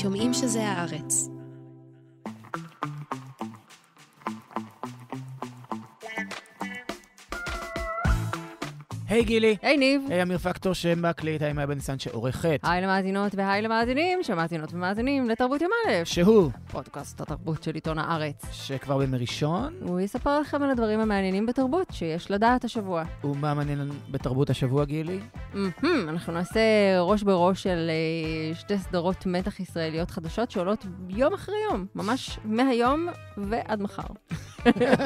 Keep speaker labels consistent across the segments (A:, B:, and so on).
A: שומעים שזה הארץ. היי גילי. היי ניב. היי אמיר פקטור שמקליט, היי מאיה בניסן שעורכת. היי למאזינות והי למאזינים שמאזינות ומאזינים לתרבות יום א'. שהוא. פודקאסט התרבות של עיתון הארץ. שכבר בימי ראשון. הוא יספר לכם על הדברים המעניינים בתרבות שיש לדעת השבוע.
B: ומה מעניין בתרבות השבוע גילי?
A: אנחנו נעשה ראש בראש של אה, שתי סדרות מתח ישראליות חדשות שעולות יום אחרי יום, ממש מהיום ועד מחר.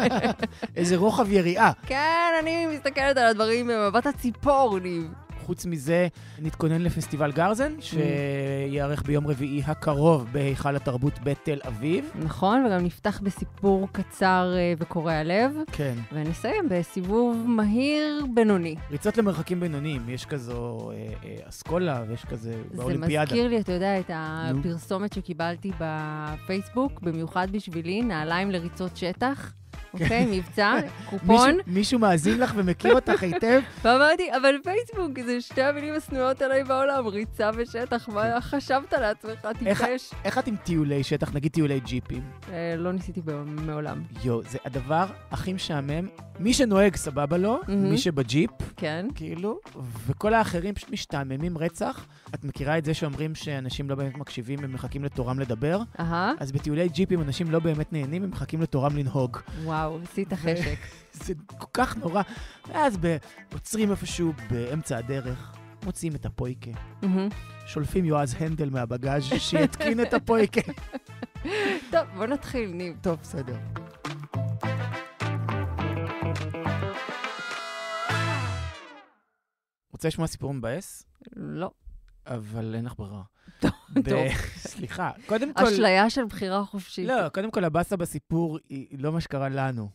B: איזה רוחב יריעה.
A: כן, אני מסתכלת על הדברים גאוות הציפור, ניב.
B: חוץ מזה, נתכונן לפסטיבל גרזן, mm. שייארך ביום רביעי הקרוב בהיכל התרבות בתל אביב.
A: נכון, וגם נפתח בסיפור קצר אה, וקורע לב. כן. ונסיים בסיבוב מהיר בינוני.
B: ריצות למרחקים בינוניים, יש כזו אה, אה, אסכולה ויש כזה באולימפיאדה. זה מזכיר לי,
A: אתה יודע, את הפרסומת שקיבלתי בפייסבוק, במיוחד בשבילי, נעליים לריצות שטח. כן. אוקיי? מבצע, קופון.
B: מישהו מאזין לך ומכיר אותך היטב?
A: ואמרתי, אבל פייסבוק, זה שתי המילים השנואות עליי בעולם, ריצה ושטח, מה כן. חשבת לעצמך? תתבייש.
B: איך את עם טיולי שטח, נגיד טיולי ג'יפים? אה, לא ניסיתי מעולם. יואו, זה הדבר הכי משעמם. מי שנוהג, סבבה לו, מי שבג'יפ, כן. כאילו, וכל האחרים פשוט משתעממים רצח. את מכירה את זה שאומרים שאנשים לא באמת מקשיבים, הם מחכים לתורם לדבר? אהה. Uh-huh. אז בטיולי ג'יפים אנשים לא באמת נהנים, הם מחכים לתורם לנהוג. וואו, עשית חשק. זה כל כך נורא. ואז עוצרים איפשהו באמצע הדרך, מוציאים את הפויקה. שולפים יועז הנדל מהבגאז' שיתקין את הפויקה.
A: טוב, בוא נתחיל, ניב. טוב, בסדר.
B: רוצה לשמוע סיפור מבאס? לא. אבל אין לך ברירה. טוב. סליחה, קודם כל... אשליה של בחירה חופשית. לא, קודם כל, הבאסה בסיפור היא לא מה שקרה לנו.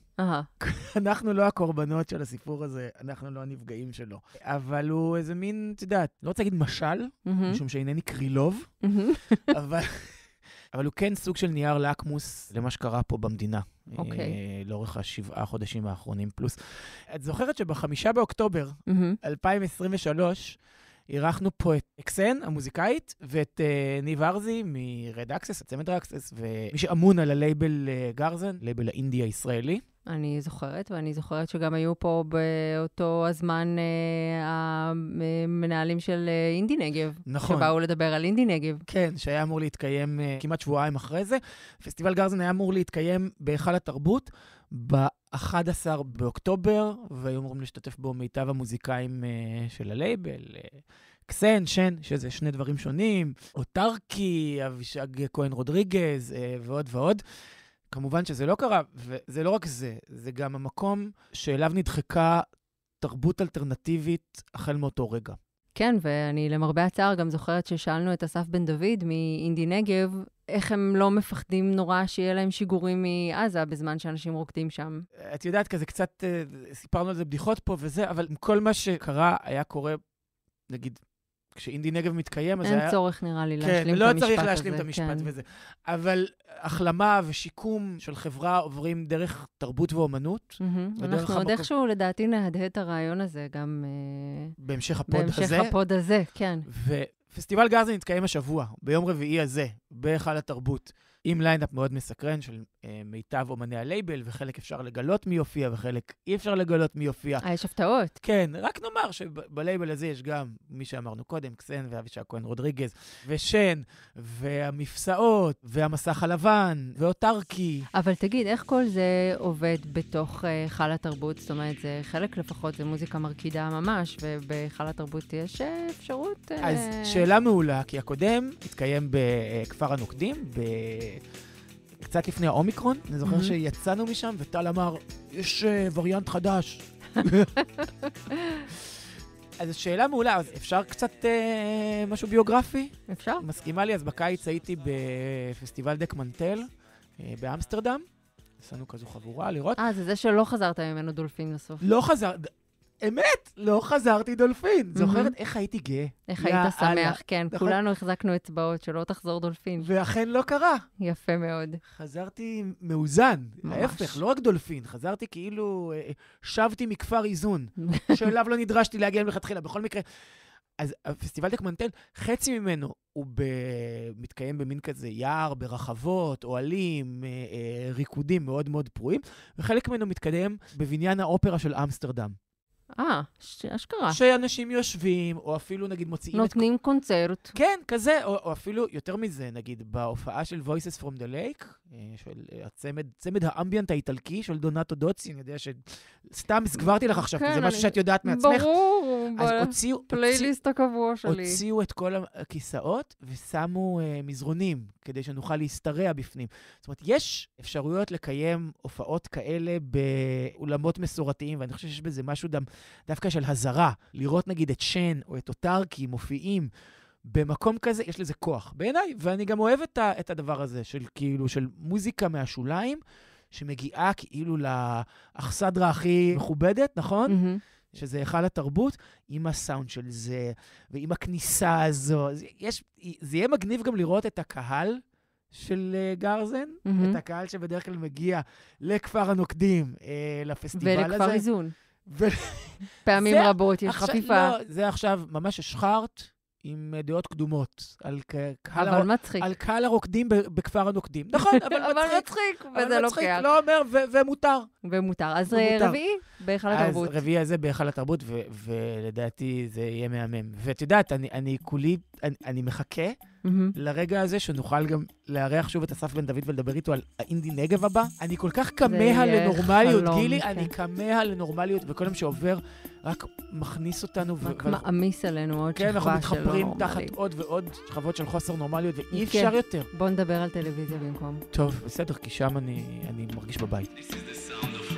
B: אנחנו לא הקורבנות של הסיפור הזה, אנחנו לא הנפגעים שלו. אבל הוא איזה מין, את יודעת, לא רוצה להגיד משל, משום שאינני קרילוב, אבל... אבל הוא כן סוג של נייר לקמוס למה שקרה פה במדינה. אוקיי. Okay. אה, לאורך השבעה חודשים האחרונים פלוס. את זוכרת שבחמישה באוקטובר mm-hmm. 2023, אירחנו פה את אקסן המוזיקאית
A: ואת uh,
B: ניב ארזי מרד אקסס, הצמד אקסס, ומי
A: שאמון על הלייבל uh, אה, גרזן, לייבל האינדי הישראלי. אני זוכרת, ואני זוכרת שגם היו פה באותו הזמן אה, המנהלים של אה, אינדי נגב. נכון. שבאו לדבר על אינדי נגב. כן, שהיה
B: אמור להתקיים אה, כמעט שבועיים אחרי זה. פסטיבל גרזן היה אמור להתקיים בהיכל התרבות. ב-11 באוקטובר, והיו אמורים להשתתף בו מיטב המוזיקאים uh, של הלייבל, uh, קסן, שן, שזה שני דברים שונים, אוטרקי, אבישג כהן רודריגז uh, ועוד ועוד. כמובן שזה לא קרה, וזה לא רק זה, זה גם המקום שאליו נדחקה תרבות אלטרנטיבית החל מאותו רגע.
A: כן, ואני למרבה הצער גם זוכרת ששאלנו את אסף בן דוד מאינדי נגב, איך הם לא מפחדים נורא שיהיה להם שיגורים מעזה בזמן שאנשים רוקדים שם.
B: את יודעת, כזה קצת, אה, סיפרנו על זה בדיחות פה וזה, אבל עם כל מה שקרה היה קורה, נגיד, כשאינדי נגב מתקיים, אז היה... אין צורך, נראה לי, כן, להשלים כן, את לא המשפט הזה. כן, לא צריך להשלים את המשפט כן. וזה. אבל החלמה ושיקום של חברה עוברים דרך תרבות ואומנות. Mm-hmm. אנחנו עוד איכשהו,
A: לדעתי, נהדהד את הרעיון הזה גם... אה, בהמשך הפוד בהמשך הזה. בהמשך הפוד הזה, כן.
B: ופסטיבל גרזן יתקיים השבוע, ביום רביעי הזה, בהיכל התרבות. עם ליינאפ מאוד מסקרן של אה, מיטב אומני הלייבל, וחלק אפשר לגלות מי יופיע וחלק אי אפשר לגלות מי יופיע. אה, יש הפתעות. כן, רק נאמר שבלייבל הזה יש גם מי שאמרנו קודם, קסן ואבישה כהן רודריגז, ושן, והמפסעות, והמסך הלבן, ואותרקי.
A: אבל תגיד, איך כל זה עובד בתוך אה, היכל התרבות? זאת אומרת, זה חלק לפחות, זה מוזיקה מרקידה ממש, ובהיכל התרבות יש אה, אפשרות... אה... אז שאלה
B: מעולה, כי הקודם התקיים בכפר הנוקדים, ב... קצת לפני האומיקרון, אני זוכר mm-hmm. שיצאנו משם, וטל אמר, יש uh, וריאנט חדש. אז שאלה מעולה, אז אפשר קצת אה, משהו ביוגרפי? אפשר. מסכימה לי, אז בקיץ הייתי בפסטיבל דקמנטל מנטל אה, באמסטרדם. עשינו כזו חבורה לראות.
A: אה, זה זה שלא חזרת ממנו דולפין לסוף. לא חזר, אמת, לא חזרתי דולפין. זוכרת איך הייתי גאה? איך היית שמח, כן. נכון. כולנו החזקנו אצבעות שלא תחזור דולפין. ואכן לא קרה. יפה מאוד. חזרתי מאוזן. ההפך,
B: לא רק דולפין, חזרתי כאילו אה, אה, שבתי מכפר איזון, שאליו לא נדרשתי להגיע מלכתחילה. בכל מקרה... אז הפסטיבל דקמנטל, חצי ממנו הוא ב... מתקיים במין כזה יער, ברחבות, אוהלים, אה, ריקודים מאוד מאוד פרועים, וחלק ממנו מתקדם בבניין האופרה של אמסטרדם.
A: אה, אשכרה.
B: שאנשים יושבים, או אפילו נגיד
A: מוציאים... נותנים את... נותנים קונצרט. כן,
B: כזה, או, או אפילו יותר מזה, נגיד בהופעה של Voices from the Lake, אה, של אה, הצמד, צמד האמביאנט האיטלקי של דונטו דוצי, אני יודע ש... סתם הסגברתי לך עכשיו, כן, זה אני... משהו שאת יודעת מעצמך.
A: ברור, אז הוציאו... פלייליסט הקבוע שלי. הוציאו
B: את כל הכיסאות ושמו uh, מזרונים, כדי שנוכל להשתרע בפנים. זאת אומרת, יש אפשרויות לקיים הופעות כאלה באולמות מסורתיים, ואני חושב שיש בזה משהו דו, דווקא של הזרה. לראות נגיד את שן או את אוטרקי מופיעים. במקום כזה יש לזה כוח, בעיניי, ואני גם אוהב את, ה, את הדבר הזה של כאילו, של מוזיקה מהשוליים, שמגיעה כאילו לאכסדרה הכי מכובדת, נכון? Mm-hmm. שזה היכל התרבות, עם הסאונד של זה, ועם הכניסה הזו. יש, זה יהיה מגניב גם לראות את הקהל של uh, גרזן, mm-hmm. את הקהל שבדרך כלל מגיע לכפר הנוקדים, uh, לפסטיבל ולכפר הזה. ולכפר איזון. ו... פעמים רבות יש חפיפה. לא, זה עכשיו ממש השחרט. עם אה, דעות קדומות על קהל, אבל הר... מצחיק. על קהל הרוקדים בכפר הנוקדים. נכון, אבל אבל מצחיק.
A: אבל מצחיק, וזה לא מצחיק, לא אומר, ו- ומותר. ומותר. אז ומותר. אה, רביעי, בהיכל התרבות. אז
B: רביעי הזה בהיכל התרבות, ו- ולדעתי זה יהיה מהמם. ואת יודעת, אני, אני כולי, אני, אני מחכה. mm-hmm. לרגע הזה שנוכל גם לארח שוב את אסף בן דוד ולדבר איתו על האינדי נגב הבא. אני כל כך כמה לנורמליות, חלום, גילי, כן. אני כמה לנורמליות, וכל יום שעובר
A: רק מכניס אותנו. רק ו- מעמיס עלינו עוד כן, שכבה של לא נורמלי. כן, אנחנו מתחפרים תחת
B: עוד ועוד שכבות של חוסר נורמליות, ואי כן. אפשר יותר.
A: בוא נדבר על טלוויזיה במקום.
B: טוב, בסדר, כי שם אני, אני מרגיש בבית. This is the sound of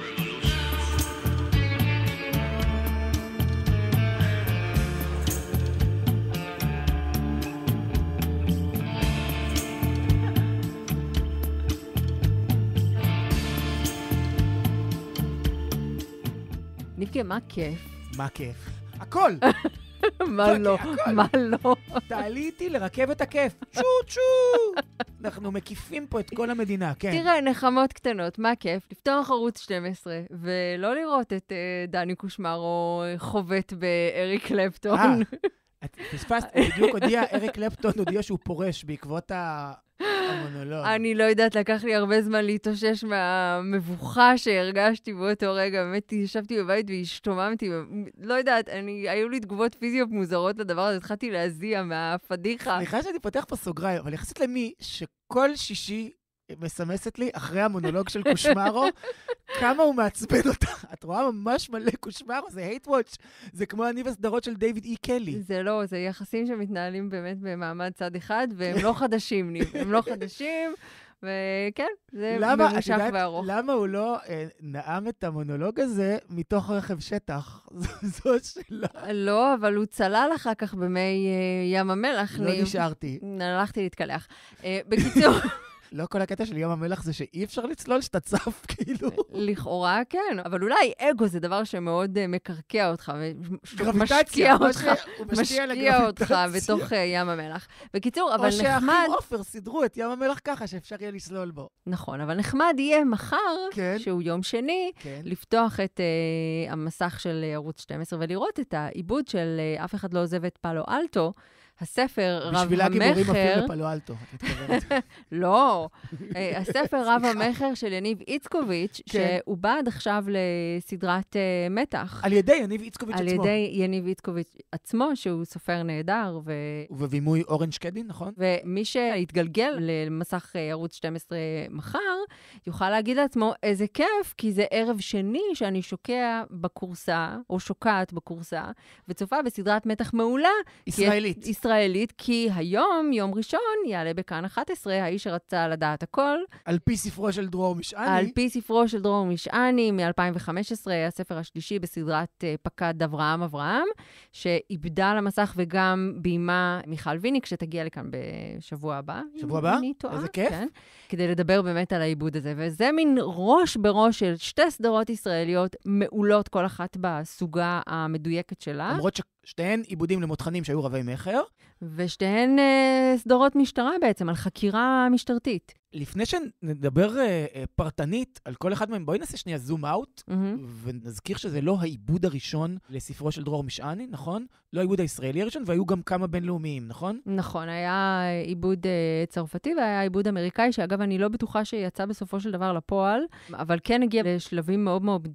A: כן, מה כיף? מה כיף? הכל! מה לא? מה לא? תעלי איתי
B: לרכבת הכיף. צ'ו צ'ו! אנחנו מקיפים פה את כל המדינה, כן. תראה,
A: נחמות קטנות, מה כיף? לפתוח ערוץ 12, ולא לראות את אה, דני קושמרו חובט באריק קלפטון. אה, את פספסת, בדיוק הודיע, אריק קלפטון
B: הודיע שהוא פורש בעקבות המונולוג.
A: אני לא יודעת, לקח לי הרבה זמן להתאושש מהמבוכה שהרגשתי באותו רגע. באמת, ישבתי בבית והשתוממתי. לא יודעת, אני, היו לי תגובות פיזיות מוזרות לדבר הזה, התחלתי להזיע מהפדיחה. סליחה שאני פותח פה סוגריים, אבל יחסית למי שכל שישי מסמסת לי, אחרי המונולוג
B: של קושמרו,
A: כמה
B: הוא מעצבן
A: אותה. את רואה ממש מלא קושמרו, זה הייט וואץ'. זה כמו אני בסדרות של דיוויד אי קלי. זה לא, זה יחסים שמתנהלים באמת במעמד צד אחד, והם לא חדשים, הם לא חדשים. וכן, זה למה, ממושך וארוך.
B: למה הוא לא אה, נאם את המונולוג הזה מתוך רכב שטח?
A: זו השאלה. לא, אבל הוא צלל אחר כך במי אה, ים המלח. לא לי... נשארתי. הלכתי להתקלח. אה, בקיצור...
B: לא כל הקטע של ים המלח זה שאי אפשר לצלול,
A: שאתה צף, כאילו. לכאורה כן, אבל אולי אגו זה דבר שמאוד אה, מקרקע אותך, ומשקיע אותך, משקיע אותך בתוך אה, ים המלח. בקיצור, אבל נחמד... או שאחים
B: עופר סידרו את ים המלח ככה שאפשר יהיה לצלול בו.
A: נכון, אבל נחמד יהיה מחר, כן. שהוא יום שני, כן. לפתוח את אה, המסך של ערוץ 12 ולראות את העיבוד של אף אחד לא עוזב את פאלו אלטו. הספר רב המכר... בשביל הגיבורים אפילו לפלו
B: אלטו, את מתכוונת.
A: לא, אה, הספר רב המכר של יניב איצקוביץ', כן. שהוא בעד עכשיו לסדרת אה, מתח. על ידי יניב איצקוביץ' עצמו. על ידי יניב איצקוביץ' עצמו, שהוא סופר נהדר. ובבימוי אורן שקדין, נכון? ומי שיתגלגל למסך אה, ערוץ 12 מחר, יוכל להגיד לעצמו, איזה כיף, כי זה ערב שני שאני שוקע בכורסה, או שוקעת בכורסה, וצופה בסדרת מתח מעולה. ישראלית. ישראלית, כי היום, יום ראשון, יעלה בכאן 11, האיש שרצה לדעת הכל. על פי ספרו של דרור משעני. על פי ספרו של דרור משעני מ-2015, הספר השלישי בסדרת אה, פקד אברהם אברהם, שאיבדה על המסך וגם ביימה מיכל ויניק, שתגיע לכאן בשבוע הבא. שבוע הבא? אני טועה, איזה כיף. כן. כדי לדבר באמת על העיבוד הזה. וזה מין ראש בראש של שתי סדרות ישראליות מעולות, כל אחת בסוגה המדויקת שלה. למרות ששתיהן עיבודים למותחנים שהיו רבי מכר. ושתיהן אה, סדרות משטרה בעצם, על חקירה משטרתית.
B: לפני שנדבר uh, uh, פרטנית על כל אחד מהם, בואי נעשה שנייה זום אאוט, mm-hmm. ונזכיר שזה לא העיבוד הראשון לספרו של דרור משעני, נכון? לא העיבוד הישראלי הראשון, והיו גם כמה בינלאומיים, נכון?
A: נכון, היה עיבוד uh, צרפתי והיה עיבוד אמריקאי, שאגב, אני לא בטוחה שיצא בסופו של דבר לפועל, אבל כן הגיע לשלבים מאוד מאוד uh,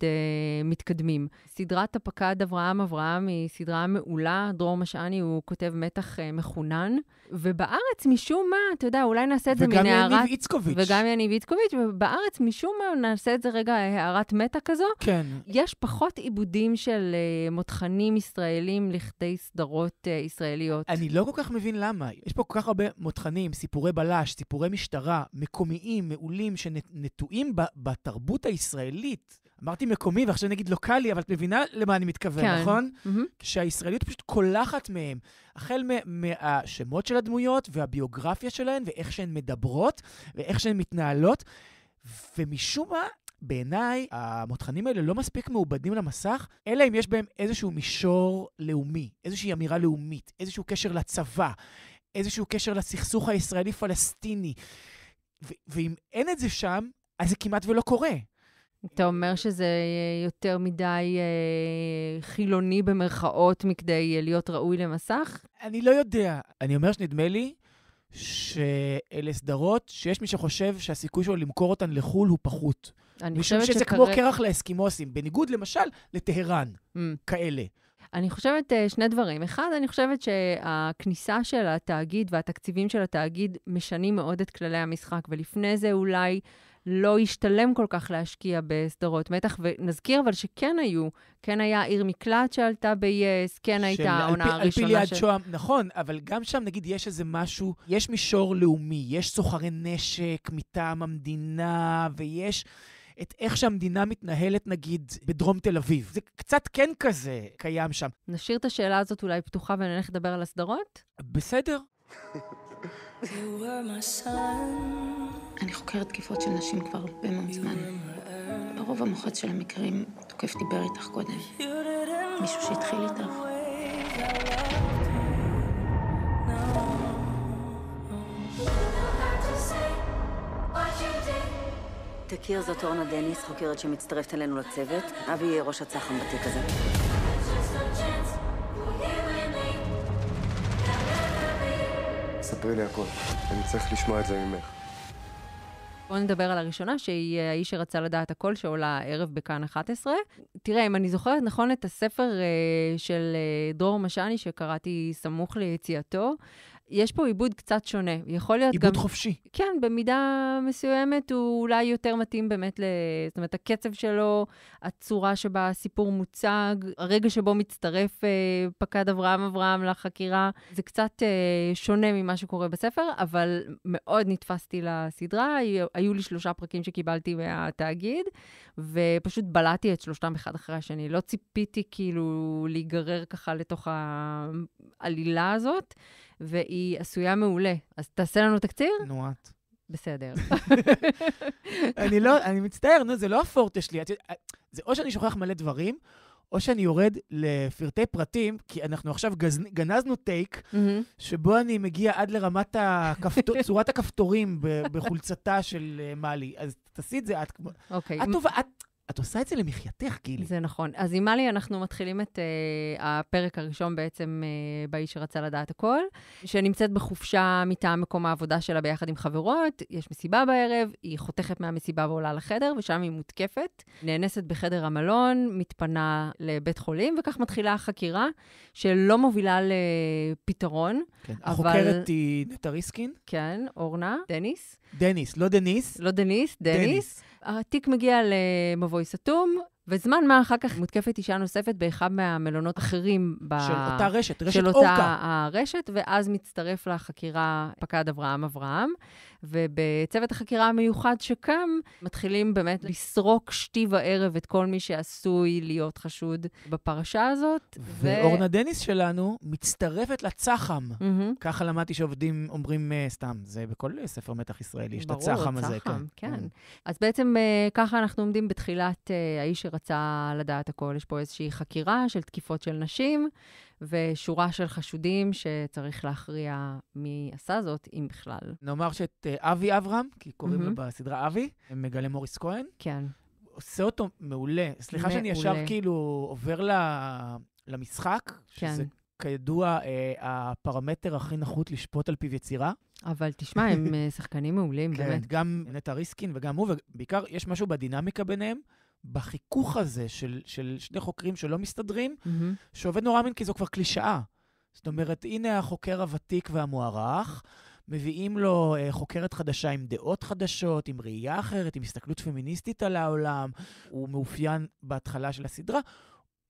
A: מתקדמים. סדרת הפקד אברהם אברהם היא סדרה מעולה, דרור משעני הוא כותב מתח uh, מחונן, ובארץ, משום מה, אתה יודע, אולי נעשה את זה מנערת... איצקוביץ'. וגם יניב איצקוביץ', ובארץ משום מה, נעשה את זה רגע אה, הערת מטה כזו. כן. יש פחות עיבודים של uh, מותחנים ישראלים לכדי סדרות uh, ישראליות. אני לא כל כך מבין למה. יש פה כל
B: כך הרבה מותחנים, סיפורי בלש, סיפורי משטרה, מקומיים, מעולים, שנטועים בתרבות הישראלית. אמרתי מקומי, ועכשיו נגיד לוקאלי, אבל את מבינה למה אני מתכוון, כן. נכון? Mm-hmm. שהישראליות פשוט קולחת מהם, החל מהשמות של הדמויות והביוגרפיה שלהן, ואיך שהן מדברות, ואיך שהן מתנהלות, ומשום מה, בעיניי, המותחנים האלה לא מספיק מעובדים למסך, אלא אם יש בהם איזשהו מישור לאומי, איזושהי אמירה לאומית, איזשהו קשר לצבא, איזשהו קשר לסכסוך הישראלי-פלסטיני. ואם אין את זה שם, אז זה כמעט
A: ולא קורה. אתה אומר שזה אה, יותר מדי אה, חילוני במרכאות מכדי אה, להיות ראוי למסך? אני
B: לא יודע. אני אומר שנדמה לי שאלה סדרות שיש מי שחושב שהסיכוי שלו למכור אותן לחו"ל הוא פחות.
A: אני חושבת שזה שכרת... כמו קרח
B: לאסקימוסים, בניגוד למשל לטהרן, mm. כאלה.
A: אני חושבת אה, שני דברים. אחד, אני חושבת שהכניסה של התאגיד והתקציבים של התאגיד משנים מאוד את כללי המשחק, ולפני זה אולי לא השתלם כל כך להשקיע בסדרות מתח, ונזכיר אבל שכן היו, כן היה עיר מקלט שעלתה ב-yes, כן של... הייתה העונה הראשונה של... על פי ליד שוהם,
B: נכון, אבל גם שם נגיד יש איזה משהו, יש מישור לאומי, יש סוחרי נשק מטעם המדינה, ויש... את איך שהמדינה מתנהלת, נגיד, בדרום תל אביב. זה קצת כן כזה
A: קיים שם. נשאיר את השאלה הזאת אולי פתוחה ונלך לדבר על הסדרות? בסדר. You were my son. אני חוקרת תקיפות של נשים כבר הרבה מאוד זמן. ברוב המוחץ של המקרים, תוקף דיבר איתך קודם. מישהו שהתחיל איתך. תכיר, זאת אורנה דניס, חוקרת שמצטרפת אלינו לצוות. אבי יהיה ראש הצח"ם בתיק הזה.
B: ספרי לי הכל. אני צריך לשמוע את זה ממך.
A: בואו נדבר על הראשונה, שהיא אה, האיש שרצה לדעת הכל, שעולה ערב בכאן 11. תראה, אם אני זוכרת נכון את הספר אה, של אה, דרור משני שקראתי סמוך ליציאתו, יש פה עיבוד קצת שונה. יכול להיות עיבוד גם... עיבוד חופשי. כן, במידה מסוימת הוא אולי יותר מתאים באמת ל... זאת אומרת, הקצב שלו, הצורה שבה הסיפור מוצג, הרגע שבו מצטרף אה, פקד אברהם אברהם לחקירה, זה קצת אה, שונה ממה שקורה בספר, אבל מאוד נתפסתי לסדרה. היו היו לי שלושה פרקים שקיבלתי מהתאגיד, ופשוט בלעתי את שלושתם אחד אחרי השני. לא ציפיתי כאילו להיגרר ככה לתוך העלילה הזאת. והיא עשויה מעולה. אז תעשה לנו תקציר? נו, את. בסדר. אני לא, אני
B: מצטער, נו, זה לא הפורטה שלי. זה או שאני שוכח מלא דברים, או שאני יורד לפרטי פרטים, כי אנחנו עכשיו גז... גנזנו טייק, mm-hmm. שבו אני מגיע עד לרמת הכפתור, צורת הכפתורים ב... בחולצתה של אה, מאלי. אז תעשי את זה את.
A: אוקיי. Okay. את טובה,
B: את... את עושה את זה למחייתך, גילי. זה
A: נכון. אז עם מאלי אנחנו מתחילים את uh, הפרק הראשון בעצם uh, באיש שרצה לדעת הכל, שנמצאת בחופשה מטעם מקום העבודה שלה ביחד עם חברות, יש מסיבה בערב, היא חותכת מהמסיבה ועולה לחדר, ושם היא מותקפת, נאנסת בחדר המלון, מתפנה לבית חולים, וכך מתחילה החקירה, שלא מובילה לפתרון. כן, אבל... החוקרת היא נטע ריסקין? כן, אורנה, דניס. דניס, לא דניס. לא דניס, דניס. דניס. התיק מגיע למבוי סתום, וזמן מה אחר כך מותקפת אישה נוספת באחד מהמלונות אחרים ב... של אותה רשת, רשת של אורקה. של אותה הרשת, ואז מצטרף לחקירה פקד אברהם אברהם. ובצוות החקירה המיוחד שקם, מתחילים באמת לסרוק שתי וערב את כל מי שעשוי להיות חשוד בפרשה הזאת. ואורנה ו... דניס שלנו מצטרפת לצח"ם. Mm-hmm. ככה למדתי שעובדים
B: אומרים uh, סתם, זה בכל ספר מתח ישראלי, יש את הצח"ם הזה. ברור, כן. Mm-hmm.
A: אז בעצם uh, ככה אנחנו עומדים בתחילת uh, האיש שרצה לדעת הכל. יש פה איזושהי חקירה של תקיפות של נשים. ושורה של חשודים שצריך להכריע מי עשה זאת, אם בכלל. נאמר שאת אה, אבי אברהם, כי קוראים mm-hmm. לו בסדרה אבי, מגלה מוריס
B: כהן. כן. עושה אותו מעולה. סליחה מעולה. שאני ישר כאילו עובר ל... למשחק, כן. שזה כידוע אה, הפרמטר הכי נחות לשפוט על פיו יצירה. אבל תשמע, הם אה, שחקנים מעולים, כן, באמת. גם נטע ריסקין וגם הוא, ובעיקר יש משהו בדינמיקה ביניהם, בחיכוך הזה של, של שני חוקרים שלא מסתדרים, mm-hmm. שעובד נורא מן כי זו כבר קלישאה. זאת אומרת, הנה החוקר הוותיק והמוערך, מביאים לו uh, חוקרת חדשה עם דעות חדשות, עם ראייה אחרת, עם הסתכלות פמיניסטית על העולם, הוא מאופיין בהתחלה של הסדרה.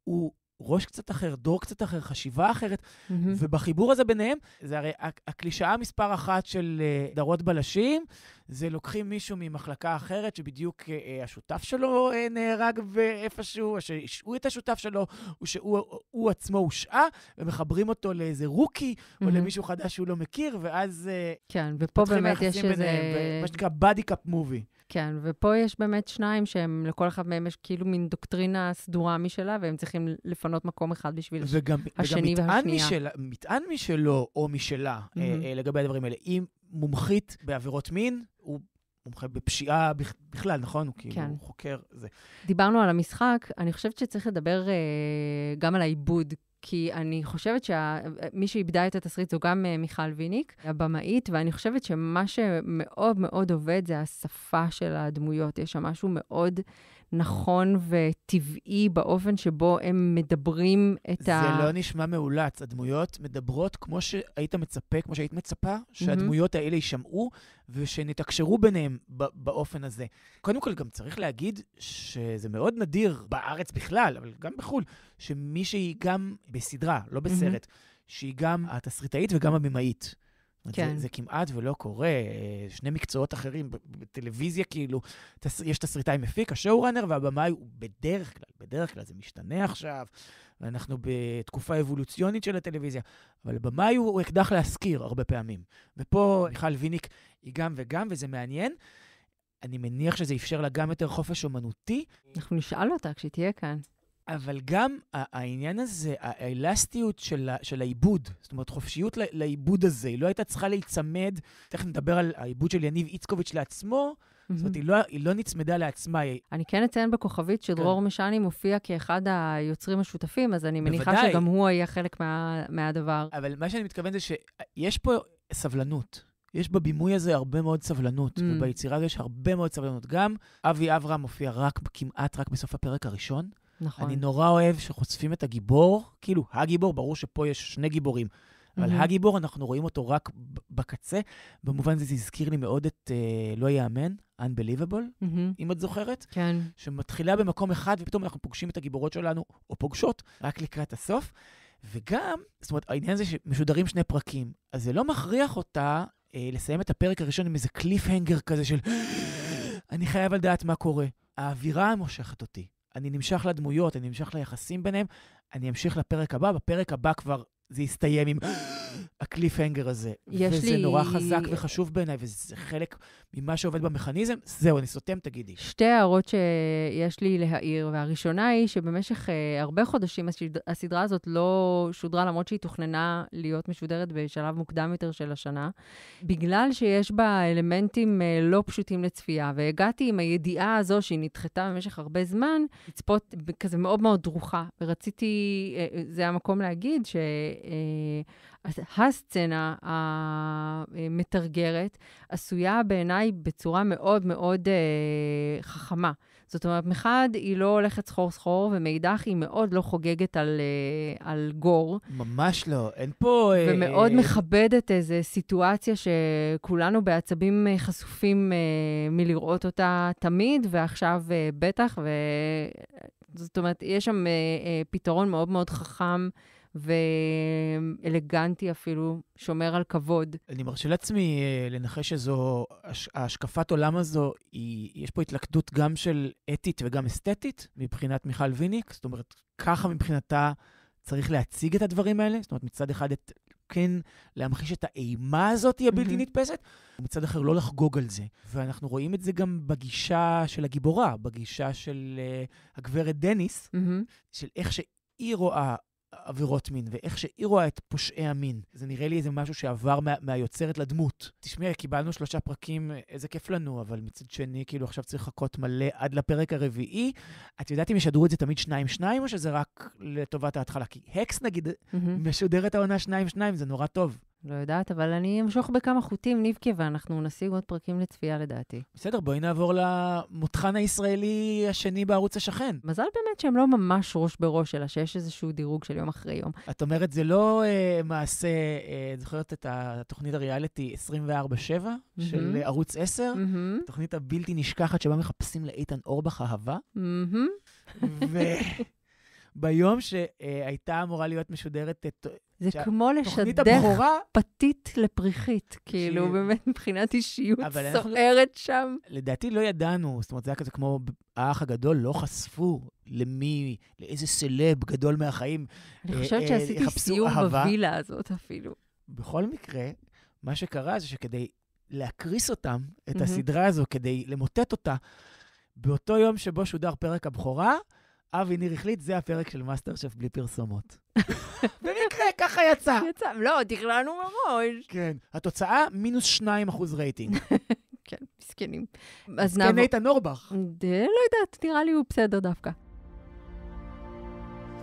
B: הוא ראש קצת אחר, דור קצת אחר, חשיבה אחרת, mm-hmm. ובחיבור הזה ביניהם, זה הרי הקלישאה מספר אחת של אה, דרות בלשים, זה לוקחים מישהו ממחלקה אחרת שבדיוק אה, אה השותף שלו אה, נהרג איפשהו, שהשעו את השותף שלו, או שהוא הוא עצמו הושעה, ומחברים אותו לאיזה רוקי, mm-hmm. או למישהו חדש שהוא לא מכיר, ואז... אה, כן, ופה באמת יש איזה... מה שנקרא
A: body cup movie. כן, ופה יש באמת שניים שהם, לכל אחד מהם יש כאילו מין דוקטרינה סדורה משלה, והם צריכים לפנות מקום אחד בשביל וגם, השני וגם מטען והשנייה. וגם
B: מטען משלו או משלה mm-hmm. לגבי הדברים האלה. אם מומחית בעבירות מין, הוא מומחה בפשיעה בכלל, נכון? הוא כאילו כן. חוקר זה.
A: דיברנו על המשחק, אני חושבת שצריך לדבר אה, גם על העיבוד, כי אני חושבת שמי שה... שאיבדה את התסריט זו גם אה, מיכל ויניק, הבמאית, ואני חושבת שמה שמאוד מאוד עובד זה השפה של הדמויות. יש שם משהו מאוד... נכון וטבעי באופן שבו הם מדברים את זה ה... זה לא
B: נשמע מאולץ. הדמויות מדברות כמו שהיית מצפה, כמו שהיית מצפה, שהדמויות האלה יישמעו ושנתקשרו ביניהם באופן הזה. קודם כל, גם צריך להגיד שזה מאוד נדיר בארץ בכלל, אבל גם בחו"ל, שמי שהיא גם בסדרה, לא בסרט, שהיא גם התסריטאית וגם הבמאית. כן. זה, זה כמעט ולא קורה. אה, שני מקצועות אחרים, בטלוויזיה כאילו, תס, יש תסריטאי מפיק, השואו-ראנר והבמאי הוא בדרך כלל, בדרך כלל זה משתנה עכשיו, ואנחנו בתקופה אבולוציונית של הטלוויזיה, אבל הבמאי הוא, הוא אקדח להשכיר הרבה פעמים. ופה מיכל ויניק היא גם וגם, וזה מעניין. אני מניח שזה אפשר לה גם יותר
A: חופש אומנותי. אנחנו נשאל אותה כשהיא תהיה כאן.
B: אבל גם העניין הזה, האלסטיות של, של העיבוד, זאת אומרת, חופשיות לעיבוד הזה, היא לא הייתה צריכה להיצמד, תכף נדבר על העיבוד של יניב איצקוביץ' לעצמו, זאת אומרת, היא לא, היא לא נצמדה לעצמה.
A: היא... אני כן אציין בכוכבית כן. שדרור כן. משני מופיע כאחד היוצרים השותפים, אז אני מניחה בוודאי. שגם
B: הוא היה חלק מה, מהדבר. אבל מה שאני מתכוון זה שיש פה סבלנות. יש בבימוי הזה הרבה מאוד סבלנות, mm. וביצירה הזו יש הרבה מאוד סבלנות. גם אבי אברהם מופיע רק, כמעט רק בסוף הפרק הראשון. נכון. אני נורא אוהב שחושפים את הגיבור, כאילו, הגיבור, ברור שפה יש שני גיבורים, אבל mm-hmm. הגיבור, אנחנו רואים אותו רק בקצה. במובן הזה זה הזכיר לי מאוד את uh, לא יאמן, Unbelievable, mm-hmm. אם את זוכרת. כן. שמתחילה במקום אחד, ופתאום אנחנו פוגשים את הגיבורות שלנו, או פוגשות, רק לקראת הסוף. וגם, זאת אומרת, העניין זה שמשודרים שני פרקים, אז זה לא מכריח אותה אה, לסיים את הפרק הראשון עם איזה קליף הנגר כזה של אני חייב לדעת מה קורה. האווירה מושכת אותי. אני נמשך לדמויות, אני נמשך ליחסים ביניהם, אני אמשיך לפרק הבא, בפרק הבא כבר זה יסתיים עם... אה, הקליפהנגר הזה. יש וזה לי... וזה נורא חזק וחשוב בעיניי, וזה חלק ממה שעובד במכניזם. זהו, אני סותם, תגידי. שתי
A: הערות שיש לי להעיר, והראשונה היא שבמשך uh, הרבה חודשים השד... הסדרה הזאת לא שודרה, למרות שהיא תוכננה להיות משודרת בשלב מוקדם יותר של השנה, בגלל שיש בה אלמנטים uh, לא פשוטים לצפייה. והגעתי עם הידיעה הזו, שהיא נדחתה במשך הרבה זמן, לצפות כזה מאוד מאוד דרוכה. ורציתי, uh, זה המקום להגיד ש... Uh, הסצנה המתרגרת עשויה בעיניי בצורה מאוד מאוד אה, חכמה. זאת אומרת, מחד היא לא הולכת סחור סחור, ומאידך היא מאוד לא חוגגת על, אה, על גור.
B: ממש לא, אין פה... אה, ומאוד אה,
A: מכבדת איזו סיטואציה שכולנו בעצבים אה, חשופים אה, מלראות אותה תמיד, ועכשיו אה, בטח, ו... זאת אומרת, יש שם אה, אה, פתרון מאוד מאוד חכם. ואלגנטי אפילו, שומר על כבוד. אני מרשה
B: לעצמי אה, לנחש שזו, השקפת עולם הזו, היא, יש פה התלכדות גם של אתית וגם אסתטית, מבחינת מיכל ויניק, זאת אומרת, ככה מבחינתה צריך להציג את הדברים האלה, זאת אומרת, מצד אחד את... כן להמחיש את האימה הזאת היא הבלתי mm-hmm. נתפסת, ומצד אחר לא לחגוג על זה. ואנחנו רואים את זה גם בגישה של הגיבורה, בגישה של uh, הגברת דניס, mm-hmm. של איך שהיא רואה עבירות מין, ואיך שהיא רואה את פושעי המין. זה נראה לי איזה משהו שעבר מה, מהיוצרת לדמות. תשמעי, קיבלנו שלושה פרקים, איזה כיף לנו, אבל מצד שני, כאילו עכשיו צריך לחכות מלא עד לפרק הרביעי. את יודעת אם ישדרו את זה תמיד שניים-שניים, או שזה רק לטובת ההתחלה? כי
A: הקס, נגיד, mm-hmm. משודרת העונה שניים-שניים, זה נורא טוב. לא יודעת, אבל אני אמשוך בכמה חוטים, ניבקי, ואנחנו נשיג עוד פרקים לצפייה לדעתי. בסדר, בואי נעבור למותחן הישראלי השני בערוץ השכן. מזל באמת שהם לא ממש ראש בראש, אלא שיש איזשהו דירוג של
B: יום אחרי יום. את אומרת, זה לא אה, מעשה, אה, זוכרת את התוכנית הריאליטי 24-7 mm-hmm. של ערוץ 10? Mm-hmm. התוכנית הבלתי נשכחת שבה מחפשים לאיתן אורבך אהבה?
A: Mm-hmm. ו...
B: ביום שהייתה אמורה להיות משודרת אה, זה ש... כמו לשדך הבחורה...
A: פתית לפריחית, כאילו, ש... באמת מבחינת אישיות סוערת אנחנו...
B: שם. לדעתי לא ידענו, זאת אומרת, זה היה כזה כמו האח הגדול, לא חשפו למי, לאיזה סלב גדול מהחיים. אני אה, חושבת אה, שעשיתי אה, סיור אהבה. בווילה
A: הזאת אפילו.
B: בכל מקרה, מה שקרה זה שכדי להקריס אותם, את mm-hmm. הסדרה הזו, כדי למוטט אותה, באותו יום שבו שודר פרק הבכורה, אבי ניר החליט, זה הפרק של מאסטר שף בלי פרסומות.
A: במקרה, ככה יצא. יצא, לא, תכננו מראש.
B: כן. התוצאה, מינוס
A: 2 אחוז רייטינג. כן, מסכנים. אז נעבור... מסכן איתן אורבך. אה, לא יודעת, נראה לי הוא בסדר דווקא.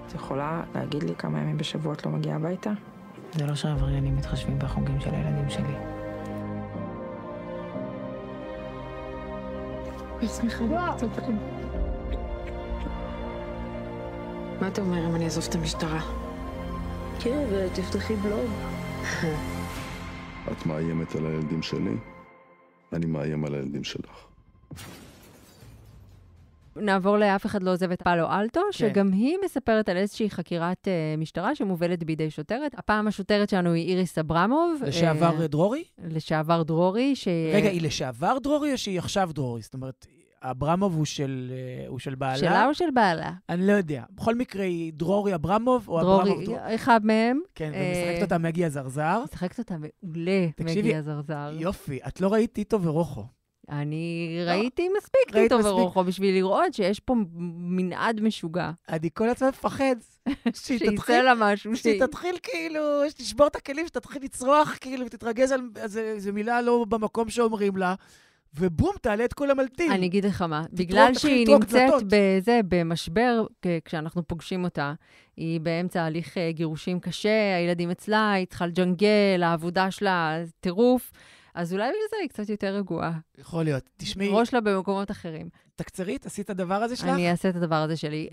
A: את יכולה להגיד לי
B: כמה ימים בשבוע את לא מגיעה הביתה? זה לא שהעבריינים מתחשבים בחוגים של הילדים שלי. אני שמחה לראות אותך.
A: מה אתה אומר אם אני אעזוב את המשטרה? כן, ותפתחי בלוג. את מאיימת על הילדים שלי, אני מאיים על הילדים שלך. נעבור לאף אחד לא עוזב את פאלו אלטו, כן. שגם היא מספרת על איזושהי חקירת uh, משטרה שמובלת בידי שוטרת. הפעם השוטרת שלנו היא איריס אברמוב. אה, לשעבר uh, דרורי? לשעבר דרורי, ש... רגע, היא
B: לשעבר דרורי או שהיא עכשיו דרורי? זאת אומרת, אברמוב הוא של, אה, הוא של בעלה. שלה או של בעלה? אני לא יודע. בכל מקרה, היא דרורי אברמוב או דרורי, אברמוב. דרורי, דרורי,
A: אחד מהם. כן, אה... ומשחקת אותה
B: מגי הזרזר. משחקת אותה מעולה, מגי הזרזר.
A: יופי, את לא ראית טיטו ורוחו. אני לא. ראיתי מספיק ראית טיטו מספיק. ורוחו בשביל לראות שיש פה מנעד משוגע. אני כל הזמן מפחד. שיצא לה משהו. שהיא
B: תתחיל כאילו, שתשבור את הכלים, שתתחיל לצרוח כאילו, ותתרגז על איזו מילה לא במקום שאומרים לה. ובום, תעלה את כל המלטים. אני אגיד לך מה, בגלל שהיא נמצאת
A: בזה, במשבר, כשאנחנו פוגשים אותה, היא באמצע הליך אה, גירושים קשה, הילדים אצלה, היא צריכה לג'נגל, העבודה שלה טירוף, אז אולי בגלל זה היא קצת יותר רגועה. יכול להיות. תשמעי... ראש לה במקומות אחרים. תקצרית, עשית את הדבר הזה שלך? אני אעשה את הדבר הזה שלי.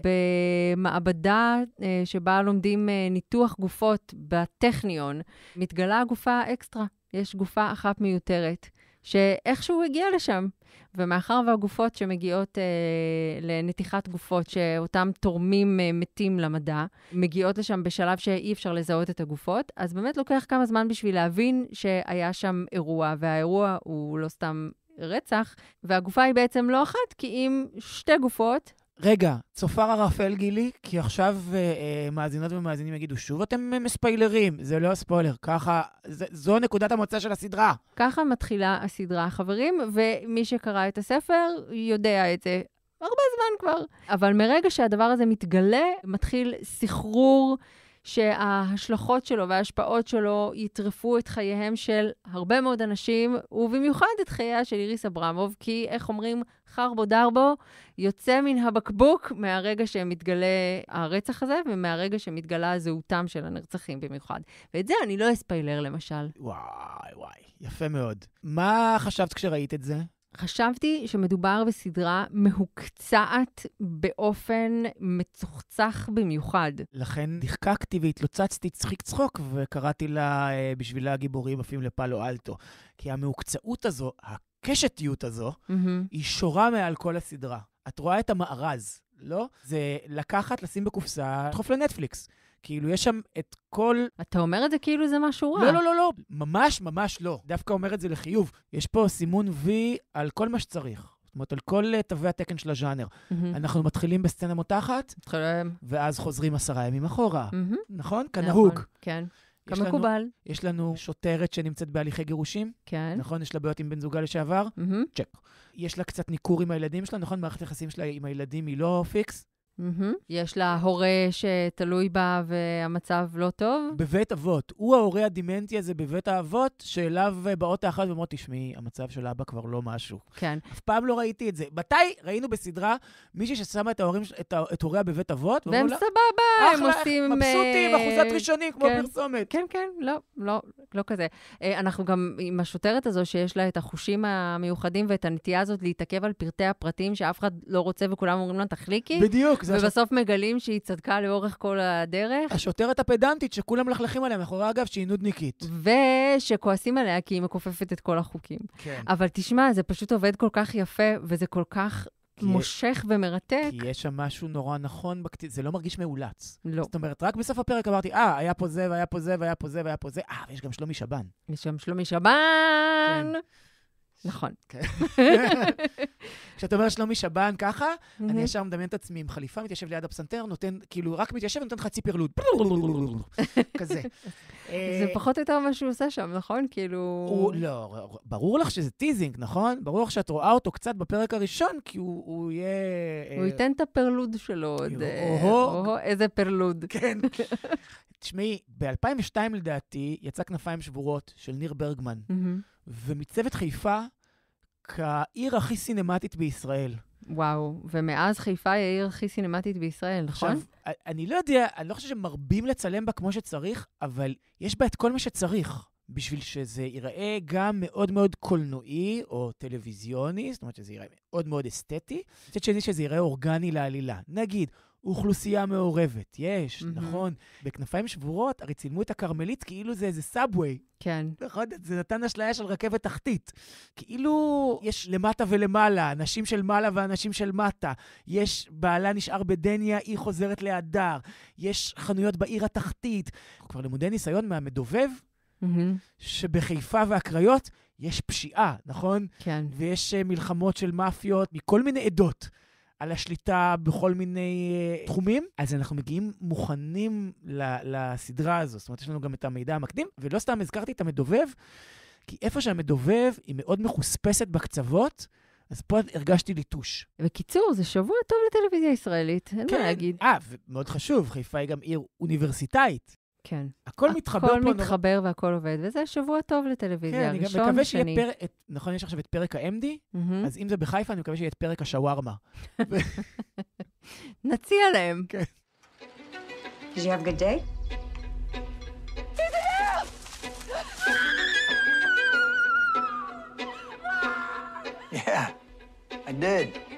A: במעבדה אה, שבה לומדים אה, ניתוח גופות בטכניון, מתגלה גופה אקסטרה. יש גופה אחת מיותרת. שאיכשהו הגיע לשם. ומאחר והגופות שמגיעות אה, לנתיחת גופות, שאותם תורמים אה, מתים למדע, מגיעות לשם בשלב שאי אפשר לזהות את הגופות, אז באמת לוקח כמה זמן בשביל להבין שהיה שם אירוע, והאירוע הוא לא סתם רצח, והגופה היא בעצם לא אחת, כי אם שתי גופות...
B: רגע, צופר ערפל גילי, כי עכשיו אה, אה מאזינות ומאזינים יגידו, שוב אתם אה, מספיילרים, זה לא הספוילר, ככה, זה, זו נקודת המוצא של הסדרה.
A: ככה מתחילה הסדרה, חברים, ומי שקרא את הספר יודע את זה. הרבה זמן כבר. אבל מרגע שהדבר הזה מתגלה, מתחיל סחרור שההשלכות שלו וההשפעות שלו יטרפו את חייהם של הרבה מאוד אנשים, ובמיוחד את חייה של איריס אברמוב, כי איך אומרים, חרבו דרבו יוצא מן הבקבוק מהרגע שמתגלה הרצח הזה, ומהרגע שמתגלה זהותם של הנרצחים במיוחד. ואת זה אני לא אספיילר למשל. וואי, וואי, יפה מאוד. מה חשבת כשראית את זה? חשבתי שמדובר בסדרה מהוקצעת באופן מצוחצח במיוחד. לכן נחקקתי
B: והתלוצצתי צחיק צחוק, וקראתי לה אה, בשבילה גיבורים עפים לפאלו אלטו. כי המהוקצעות הזו, הקשתיות הזו, mm-hmm. היא שורה מעל כל הסדרה. את רואה את המארז, לא? זה לקחת, לשים בקופסה, לדחוף לנטפליקס. כאילו, יש שם את כל... אתה אומר את זה כאילו זה משהו רע. לא, לא, לא, לא, ממש ממש לא. דווקא אומר את זה לחיוב. יש פה סימון וי על כל מה שצריך. זאת אומרת, על כל אה, תווי התקן של הז'אנר. Mm-hmm. אנחנו מתחילים בסצנה מותחת, ואז חוזרים עשרה ימים אחורה. Mm-hmm. נכון? כנהוג. נכון, כן. כמקובל. יש לנו שוטרת שנמצאת בהליכי גירושים. כן. נכון? יש לה בעיות עם בן זוגה לשעבר? Mm-hmm. צ'ק. יש לה קצת ניכור עם הילדים שלה, נכון? מערכת היחסים שלה עם הילדים היא לא פיקס?
A: Mm-hmm. יש לה הורה שתלוי בה והמצב לא טוב?
B: בבית אבות. הוא ההורה הדימנטי הזה בבית האבות, שאליו באות האחת ואומרות, תשמעי, המצב של אבא כבר לא משהו. כן. אף פעם לא ראיתי את זה. מתי ראינו בסדרה מישהי ששמה את, ההורים, את, את הוריה בבית אבות? והם לה, סבבה, אחלה, הם עושים... אה, מבסוטים, אחוזת ראשונים, כמו כן,
A: פרסומת. כן, כן, לא, לא, לא כזה. אה, אנחנו גם עם השוטרת הזו, שיש לה את החושים המיוחדים ואת הנטייה הזאת להתעכב על פרטי הפרטים שאף אחד לא רוצה וכולם אומרים לה, תחליקי. בדיוק. זה ובסוף הש... מגלים שהיא צדקה לאורך כל הדרך. השוטרת הפדנטית שכולם מלכלכים עליה, מאחורי אגב שהיא נודניקית. ושכועסים עליה כי היא מכופפת את כל החוקים. כן. אבל תשמע, זה פשוט עובד כל כך יפה, וזה כל כך מושך
B: ומרתק. כי יש שם משהו נורא נכון, זה לא מרגיש מאולץ. לא. זאת אומרת, רק בסוף הפרק אמרתי, אה, היה פה זה, והיה פה זה, והיה פה זה, והיה פה זה, אה, ויש גם שלומי שבן. יש גם שלומי שבן! כן. נכון. כן. כשאת אומרת שלומי שבן ככה, אני ישר מדמיין את עצמי עם חליפה, מתיישב ליד הפסנתר, נותן, כאילו, רק מתיישב ונותן חצי פרלוד. כזה.
A: אה, זה פחות או יותר מה שהוא עושה שם, נכון? כאילו...
B: לא, ברור לך שזה טיזינג, נכון? ברור לך שאת רואה אותו קצת בפרק הראשון, כי הוא יהיה... אה, הוא ייתן את הפרלוד שלו עוד. אה, או-הו, איזה פרלוד. כן. תשמעי, ב-2002 לדעתי יצא כנפיים שבורות של ניר ברגמן. Mm-hmm. ומצוות חיפה כעיר הכי סינמטית בישראל. וואו,
A: ומאז חיפה היא העיר הכי סינמטית בישראל, נכון? עכשיו,
B: אני לא יודע, אני לא חושב שמרבים לצלם בה כמו שצריך, אבל יש בה את כל מה שצריך. בשביל שזה ייראה גם מאוד מאוד קולנועי או טלוויזיוני, זאת אומרת שזה ייראה מאוד מאוד אסתטי, מצד שני שזה ייראה אורגני לעלילה. נגיד, אוכלוסייה מעורבת. יש, mm-hmm. נכון. בכנפיים שבורות, הרי צילמו את הכרמלית כאילו זה איזה סאבווי. כן. נכון? זה נתן אשליה של רכבת תחתית. כאילו יש למטה ולמעלה, אנשים של מעלה ואנשים של מטה. יש בעלה נשאר בדניה, היא חוזרת להדר. יש חנויות בעיר התחתית. כבר לימודי ניסיון מהמדובב, mm-hmm. שבחיפה והקריות יש פשיעה, נכון? כן. ויש אה, מלחמות של מאפיות מכל מיני עדות. על השליטה בכל מיני אה, תחומים, אז אנחנו מגיעים מוכנים לסדרה הזו. זאת אומרת, יש לנו גם את המידע המקדים, ולא סתם הזכרתי את המדובב, כי איפה שהמדובב היא מאוד מחוספסת בקצוות, אז פה הרגשתי ליטוש. בקיצור, זה
A: שבוע טוב לטלוויזיה הישראלית, אין כן. מה להגיד. אה,
B: ומאוד חשוב, חיפה היא גם עיר אוניברסיטאית.
A: כן. הכל, הכל מתחבר פה. הכל מתחבר נור... והכל עובד, וזה שבוע טוב לטלוויזיה, כן, ראשון ושני. כן, אני גם מקווה שיהיה פרק,
B: את, נכון, יש עכשיו את פרק ה-MD, mm-hmm. אז אם זה בחיפה, אני מקווה שיהיה את פרק השווארמה.
A: נציע להם. כן. Yeah, I did.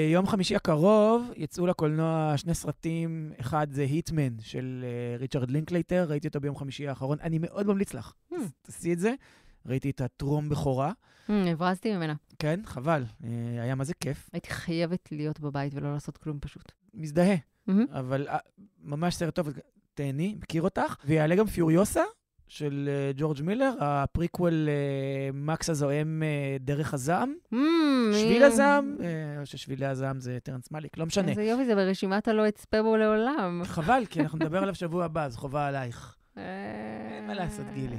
B: ביום חמישי הקרוב יצאו לקולנוע שני סרטים, אחד זה היטמן של uh, ריצ'רד לינקלייטר, ראיתי אותו ביום חמישי האחרון, אני מאוד ממליץ לך, mm. תעשי את זה. ראיתי את הטרום בכורה. Hmm, הברזתי ממנה. כן, חבל, אה, היה מה זה כיף. הייתי חייבת
A: להיות בבית ולא לעשות כלום פשוט. מזדהה, mm-hmm.
B: אבל אה, ממש סרט טוב, תהני, מכיר אותך, ויעלה גם פיוריוסה, של אה, ג'ורג' מילר, הפריקוול אה, מקס הזוהם אה, דרך הזעם.
A: Mm, שביל הזעם,
B: או ששבילי הזעם זה טרנס מליק, לא משנה. איזה
A: יופי, זה ברשימת הלא אצפה בו לעולם. חבל, כי אנחנו נדבר עליו
B: שבוע הבא, אז חובה עלייך. אין מה לעשות, גילי.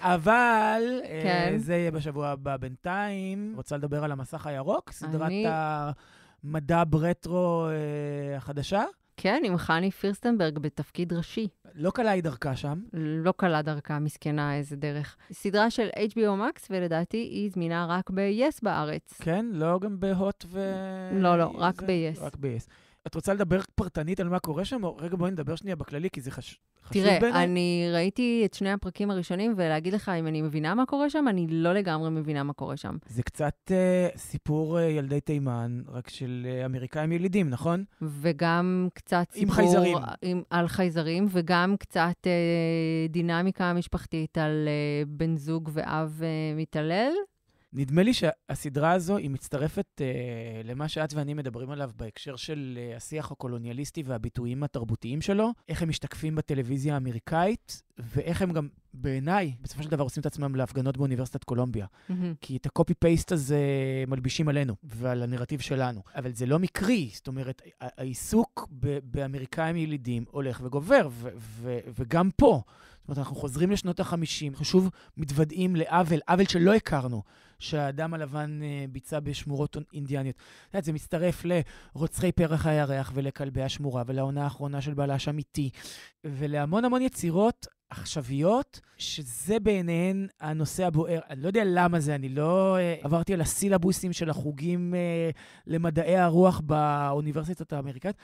B: אבל כן. זה יהיה בשבוע הבא בינתיים. רוצה לדבר על המסך הירוק? סדרת
A: המדע ברטרו החדשה? כן, עם חני פירסטנברג בתפקיד ראשי. לא קלה היא דרכה שם. לא קלה דרכה, מסכנה, איזה דרך. סדרה של HBO Max, ולדעתי היא זמינה רק ב-yes בארץ. כן? לא גם בהוט ו... לא, לא, רק ב-yes. רק
B: ב-yes. את רוצה לדבר פרטנית על מה קורה שם? או רגע, בואי נדבר שנייה בכללי, כי זה חש...
A: חשוב בעיניי. תראה, אני ראיתי את שני הפרקים הראשונים, ולהגיד לך אם אני מבינה מה קורה שם, אני לא לגמרי מבינה מה קורה שם.
B: זה קצת uh, סיפור uh, ילדי תימן, רק של uh, אמריקאים ילידים, נכון?
A: וגם קצת סיפור... עם חייזרים. עם, על חייזרים, וגם קצת uh, דינמיקה משפחתית על uh, בן זוג ואב uh, מתעלל.
B: נדמה לי שהסדרה הזו היא מצטרפת uh, למה שאת ואני מדברים עליו בהקשר של uh, השיח הקולוניאליסטי והביטויים התרבותיים שלו, איך הם משתקפים בטלוויזיה האמריקאית, ואיך הם גם, בעיניי, בסופו של דבר עושים את עצמם להפגנות באוניברסיטת קולומביה. Mm-hmm. כי את הקופי-פייסט הזה מלבישים עלינו ועל הנרטיב שלנו. אבל זה לא מקרי, זאת אומרת, העיסוק באמריקאים ילידים הולך וגובר, ו- ו- וגם פה. זאת אומרת, אנחנו חוזרים לשנות ה-50, אנחנו שוב מתוודעים לעוול, עוול שלא הכרנו, שהאדם הלבן אה, ביצע בשמורות אינדיאניות. את יודעת, זה מצטרף לרוצחי פרח הירח ולכלבי השמורה, ולעונה האחרונה של בלש אמיתי, ולהמון המון יצירות עכשוויות, שזה בעיניהן הנושא הבוער. אני לא יודע למה זה, אני לא אה, עברתי על הסילבוסים של החוגים אה, למדעי הרוח באוניברסיטות האמריקאית,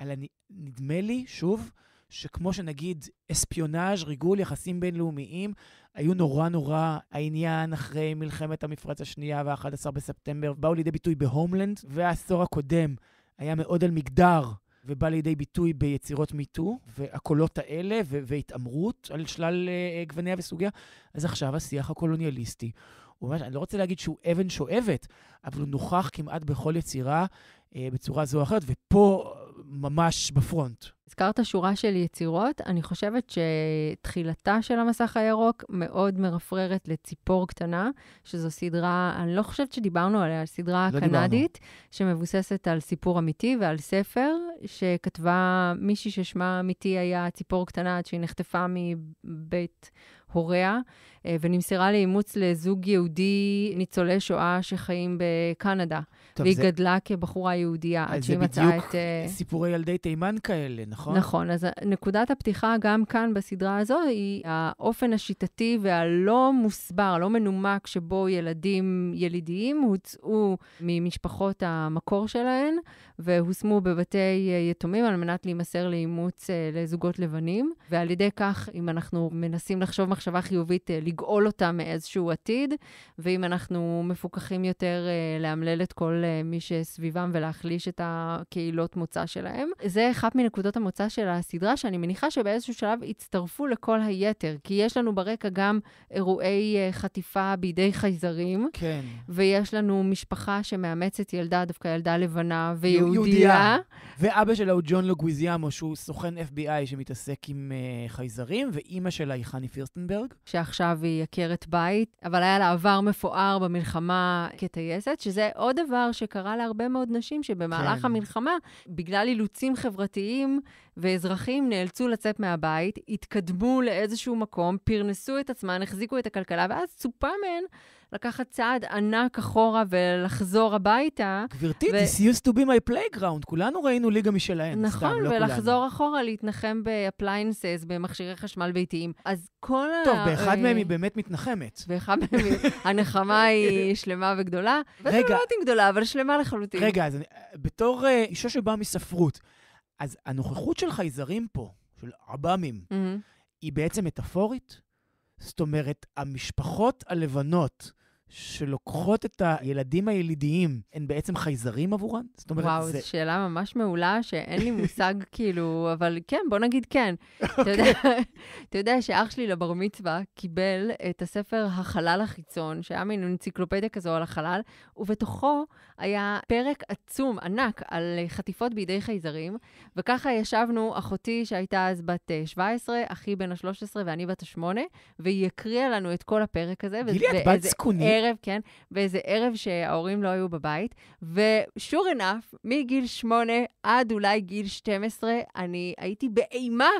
B: אלא נדמה לי, שוב, שכמו שנגיד אספיונאז', ריגול, יחסים בינלאומיים, היו נורא נורא העניין אחרי מלחמת המפרץ השנייה וה-11 בספטמבר, באו לידי ביטוי בהומלנד, והעשור הקודם היה מאוד על מגדר. ובא לידי ביטוי ביצירות מיטו, והקולות האלה, והתעמרות על שלל uh, גווניה וסוגיה. אז עכשיו השיח הקולוניאליסטי, הוא ממש, אני לא רוצה להגיד שהוא אבן שואבת, אבל הוא נוכח כמעט בכל יצירה uh, בצורה זו או אחרת, ופה ממש בפרונט.
A: הזכרת שורה של יצירות, אני חושבת שתחילתה של המסך הירוק מאוד מרפררת לציפור קטנה, שזו סדרה, אני לא חושבת שדיברנו עליה, סדרה לא קנדית, דיברנו. שמבוססת על סיפור אמיתי ועל ספר, שכתבה מישהי ששמה אמיתי היה ציפור קטנה עד שהיא נחטפה מבית הוריה, אה, ונמסרה לאימוץ לזוג יהודי ניצולי שואה שחיים בקנדה. טוב, והיא זה... גדלה כבחורה יהודייה, עד שהיא מצאה את... זה אה, בדיוק
B: סיפורי ילדי תימן כאלה, נכון? נכון,
A: אז נקודת הפתיחה גם כאן בסדרה הזו היא האופן השיטתי והלא מוסבר, לא מנומק, שבו ילדים ילידיים הוצאו ממשפחות המקור שלהן והושמו בבתי אה, יתומים על מנת להימסר לאימוץ לזוגות לבנים, ועל ידי כך, אם אנחנו מנסים לחשוב מחשבה חיובית אה, לגאול אותה מאיזשהו עתיד, ואם אנחנו מפוקחים יותר, אה, לאמלל את כל אה, מי שסביבם ולהחליש את הקהילות מוצא שלהם. זה אחת מנקודות המוצא של הסדרה, שאני מניחה שבאיזשהו שלב יצטרפו לכל היתר, כי יש לנו ברקע גם אירועי חטיפה בידי חייזרים. כן. ויש לנו משפחה שמאמצת ילדה, דווקא ילדה לבנה ויהודייה.
B: ואבא שלה הוא ג'ון לוגוויזיאמו, שהוא סוכן FBI שמתעסק עם uh, חייזרים, ואימא שלה היא חני פירסטן
A: גרינברג. שעכשיו היא עקרת בית, אבל היה לה עבר מפואר במלחמה כטייסת, שזה עוד דבר שקרה להרבה מאוד נשים שבמהלך כן. המלחמה, בגלל אילוצים חברתיים ואזרחים, נאלצו לצאת מהבית, התקדמו לאיזשהו מקום, פרנסו את עצמן, החזיקו את הכלכלה, ואז צופה מהן... לקחת צעד ענק אחורה ולחזור הביתה. גברתי, ו... this
B: used to be my playground, כולנו ראינו ליגה משלהם, נכון, סתם, לא כולנו. נכון, ולחזור
A: אחורה, להתנחם באפליינסס, במכשירי חשמל ביתיים. אז כל טוב, ה... טוב, באחד מהם אה, היא
B: באמת מתנחמת.
A: באחד מהם הנחמה היא שלמה וגדולה. רגע. בטח לא יודעת אם גדולה, אבל שלמה לחלוטין. רגע, אז
B: אני, בתור uh, אישה שבאה מספרות, אז הנוכחות של חייזרים פה, של עב"מים, mm-hmm. היא בעצם מטאפורית? זאת אומרת, המשפחות הלבנות שלוקחות את הילדים הילידיים, הן בעצם חייזרים עבורן?
A: זאת אומרת, וואו, זה... וואו, זו שאלה ממש מעולה, שאין לי מושג כאילו, אבל כן, בוא נגיד כן. אתה, יודע, אוקיי. אתה יודע שאח שלי לבר מצווה קיבל את הספר החלל החיצון, שהיה מין אנציקלופדיה כזו על החלל, ובתוכו היה פרק עצום, ענק, על חטיפות בידי חייזרים, וככה ישבנו, אחותי שהייתה אז בת 17, אה, אחי בן ה-13 ואני בת ה-8, והיא הקריאה לנו את כל הפרק הזה. גילי, את בת זקונית? ערב, כן, באיזה ערב שההורים לא היו בבית, ושור sure מגיל שמונה עד אולי גיל 12, אני הייתי באימה.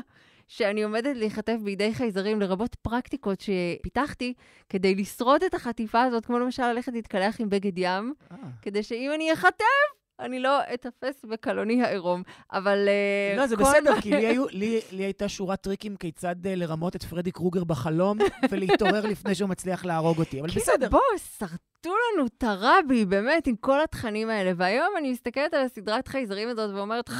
A: שאני עומדת להיחטף בידי חייזרים, לרבות פרקטיקות שפיתחתי כדי לשרוד את החטיפה הזאת, כמו למשל ללכת להתקלח עם בגד ים, אה. כדי שאם אני אחטף, אני לא אתפס בקלוני העירום, אבל... אה, לא, זה בסדר, כי לי, היו,
B: לי, לי הייתה שורת טריקים כיצד אה, לרמות את פרדי קרוגר בחלום ולהתעורר לפני שהוא מצליח להרוג אותי, אבל כאילו, בסדר.
A: בוא, שרטו לנו את הרבי, באמת, עם כל התכנים האלה. והיום אני מסתכלת על הסדרת חייזרים הזאת ואומרת,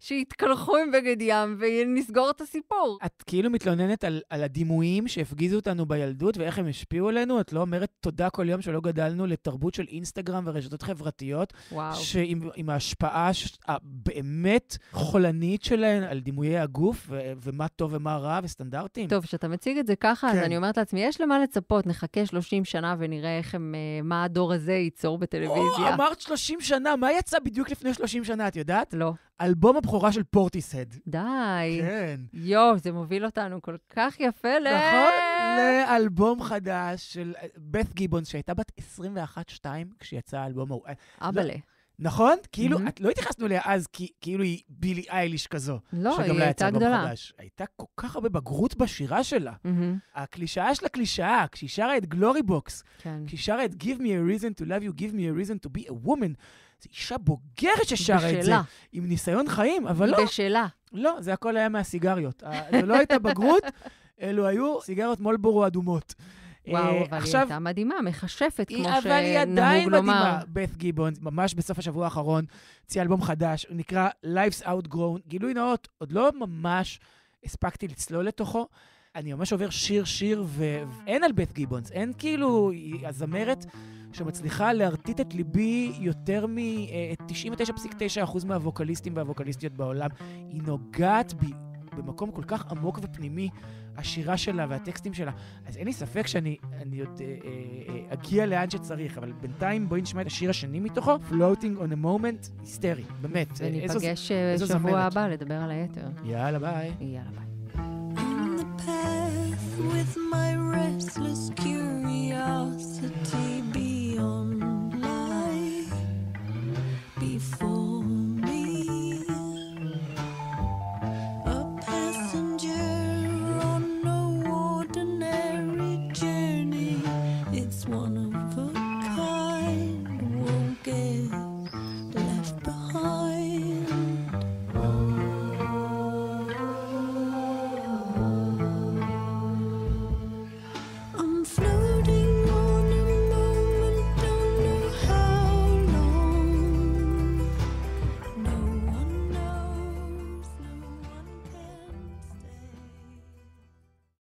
A: שיתקלחו עם בגד ים ונסגור את הסיפור.
B: את כאילו מתלוננת על, על הדימויים שהפגיזו אותנו בילדות ואיך הם השפיעו עלינו? את לא אומרת תודה כל יום שלא גדלנו לתרבות של אינסטגרם ורשתות חברתיות? וואו. שעם ההשפעה הבאמת חולנית שלהן על דימויי הגוף ו, ומה טוב ומה רע וסטנדרטים?
A: טוב, כשאתה מציג את זה ככה, כן. אז אני אומרת לעצמי, יש למה לצפות, נחכה 30 שנה ונראה איך הם, אה, מה הדור הזה ייצור בטלוויזיה. או,
B: אמרת 30 שנה, מה יצא בדיוק לפני 30 שנה, את יודעת? לא. אלבום הבכורה של פורטיסהד.
A: די. כן. יואו, זה מוביל אותנו כל
B: כך יפה ל... נכון, לאלבום חדש של בת אה, גיבונס, שהייתה בת 21-2 כשיצא האלבום ההוא. אה, לא- אבאלה. נכון? כאילו, mm-hmm. את לא התייחסנו אליה אז כי, כאילו היא בילי אייליש כזו. לא, היא לא הייתה גדולה. חדש. הייתה כל כך הרבה בגרות בשירה שלה. Mm-hmm. הקלישאה של הקלישאה, כשהיא שרה את גלורי בוקס, כן. כשהיא שרה את Give me a reason to love you, give me a reason to be a woman, זו אישה בוגרת ששרה את זה. עם ניסיון חיים, אבל בשאלה. לא. בשאלה. לא, זה הכל היה מהסיגריות. אה, זו לא הייתה בגרות, אלו היו סיגריות מולבורו אדומות. אה, וואו, אבל עכשיו, היא
A: הייתה מדהימה, מכשפת, כמו שנהוג לומר. אבל היא עדיין מדהימה,
B: בת גיבון, ממש בסוף השבוע האחרון, הוציאה אלבום חדש, הוא נקרא Life's Outgrown. גילוי נאות, עוד לא ממש הספקתי לצלול לתוכו. אני ממש עובר שיר-שיר, ואין על בית גיבונס, אין כאילו, הזמרת שמצליחה להרטיט את ליבי יותר מ-99.9% אה, מהווקליסטים והווקליסטיות בעולם. היא נוגעת בי במקום כל כך עמוק ופנימי, השירה שלה והטקסטים שלה. אז אין לי ספק שאני עוד אה, אה, אגיע לאן שצריך, אבל בינתיים בואי נשמע את השיר השני מתוכו, Floating on a Moment, היסטרי, באמת. וניפגש שבוע הבא לדבר על היתר. יאללה ביי. יאללה ביי. with my restless
A: curiosity.